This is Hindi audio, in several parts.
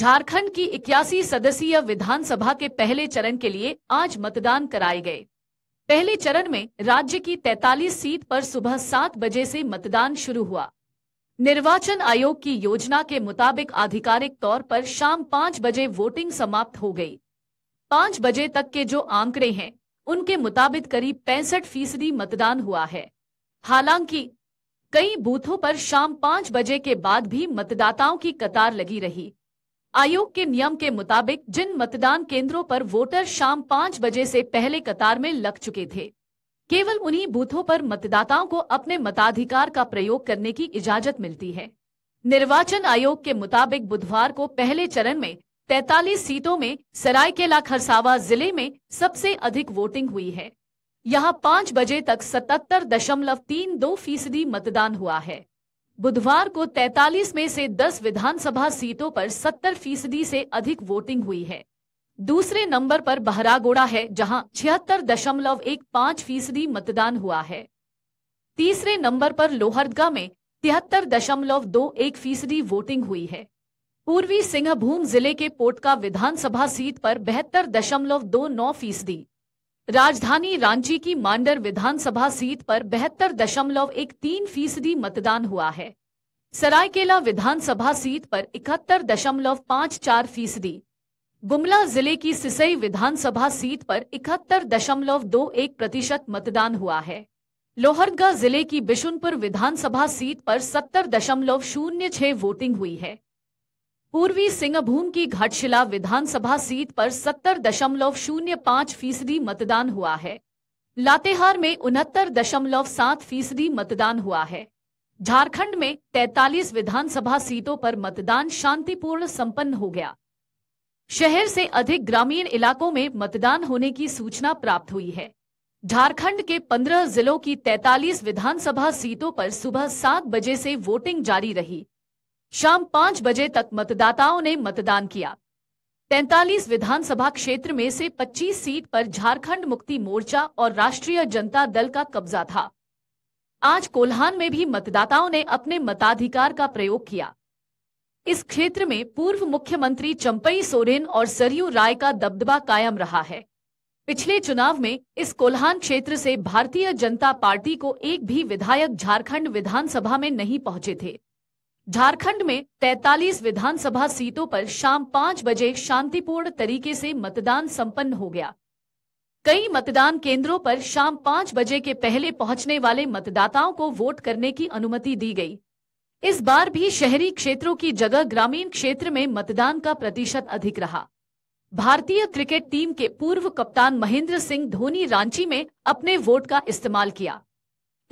झारखंड की इक्यासी सदस्यीय विधानसभा के पहले चरण के लिए आज मतदान कराए गए पहले चरण में राज्य की 43 सीट पर सुबह सात बजे से मतदान शुरू हुआ निर्वाचन आयोग की योजना के मुताबिक आधिकारिक तौर पर शाम पाँच बजे वोटिंग समाप्त हो गई पाँच बजे तक के जो आंकड़े हैं उनके मुताबिक करीब पैंसठ फीसदी मतदान हुआ है हालांकि कई बूथों पर शाम पाँच बजे के बाद भी मतदाताओं की कतार लगी रही आयोग के नियम के मुताबिक जिन मतदान केंद्रों पर वोटर शाम पाँच बजे से पहले कतार में लग चुके थे केवल उन्हीं बूथों पर मतदाताओं को अपने मताधिकार का प्रयोग करने की इजाजत मिलती है निर्वाचन आयोग के मुताबिक बुधवार को पहले चरण में 43 सीटों में सरायकेला खरसावा जिले में सबसे अधिक वोटिंग हुई है यहाँ पाँच बजे तक सतहत्तर दशमलव तीन दो फीसदी मतदान हुआ है बुधवार को 43 में से 10 विधानसभा सीटों पर 70 फीसदी से अधिक वोटिंग हुई है दूसरे नंबर पर बहरागोड़ा है जहां छिहत्तर दशमलव एक पांच फीसदी मतदान हुआ है तीसरे नंबर पर लोहरदगा में तिहत्तर दशमलव दो एक फीसदी वोटिंग हुई है पूर्वी सिंहभूम जिले के पोटका विधानसभा सीट पर बहत्तर दशमलव दो नौ फीसदी राजधानी रांची की मांडर विधानसभा सीट पर बहत्तर दशमलव एक तीन फीसदी मतदान हुआ है सरायकेला विधानसभा सीट पर इकहत्तर दशमलव पाँच चार फीसदी गुमला जिले की सिसई विधानसभा सीट पर इकहत्तर दशमलव दो एक प्रतिशत मतदान हुआ है लोहरगा जिले की बिशुनपुर विधानसभा सीट पर सत्तर दशमलव शून्य छह वोटिंग हुई है पूर्वी सिंहभूम की घाटशिला विधानसभा सीट पर सत्तर दशमलव शून्य पाँच फीसदी मतदान हुआ है लातेहार में उनहत्तर दशमलव सात फीसदी मतदान हुआ है झारखंड में 43 विधानसभा सीटों पर मतदान शांतिपूर्ण संपन्न हो गया शहर से अधिक ग्रामीण इलाकों में मतदान होने की सूचना प्राप्त हुई है झारखंड के 15 जिलों की 43 विधानसभा सीटों पर सुबह 7 बजे से वोटिंग जारी रही शाम पांच बजे तक मतदाताओं ने मतदान किया 43 विधानसभा क्षेत्र में से 25 सीट पर झारखंड मुक्ति मोर्चा और राष्ट्रीय जनता दल का कब्जा था आज कोल्हान में भी मतदाताओं ने अपने मताधिकार का प्रयोग किया इस क्षेत्र में पूर्व मुख्यमंत्री चंपई सोरेन और सरयू राय का दबदबा कायम रहा है पिछले चुनाव में इस कोल्हान क्षेत्र से भारतीय जनता पार्टी को एक भी विधायक झारखंड विधानसभा में नहीं पहुंचे थे झारखंड में 43 विधानसभा सीटों पर शाम पांच बजे शांतिपूर्ण तरीके से मतदान संपन्न हो गया कई मतदान केंद्रों पर शाम पांच बजे के पहले पहुंचने वाले मतदाताओं को वोट करने की अनुमति दी गई इस बार भी शहरी क्षेत्रों की जगह ग्रामीण क्षेत्र में मतदान का प्रतिशत अधिक रहा भारतीय क्रिकेट टीम के पूर्व कप्तान महेंद्र सिंह धोनी रांची में अपने वोट का इस्तेमाल किया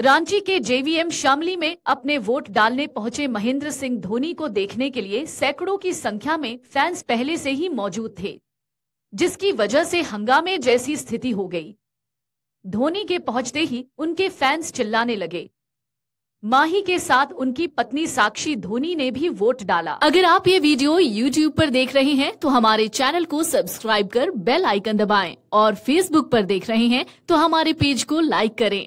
रांची के जेवीएम शामली में अपने वोट डालने पहुंचे महेंद्र सिंह धोनी को देखने के लिए सैकड़ों की संख्या में फैंस पहले से ही मौजूद थे जिसकी वजह से हंगामे जैसी स्थिति हो गई धोनी के पहुंचते ही उनके फैंस चिल्लाने लगे माही के साथ उनकी पत्नी साक्षी धोनी ने भी वोट डाला अगर आप ये वीडियो YouTube पर देख रहे हैं तो हमारे चैनल को सब्सक्राइब कर बेल आइकन दबाएं और Facebook पर देख रहे हैं तो हमारे पेज को लाइक करें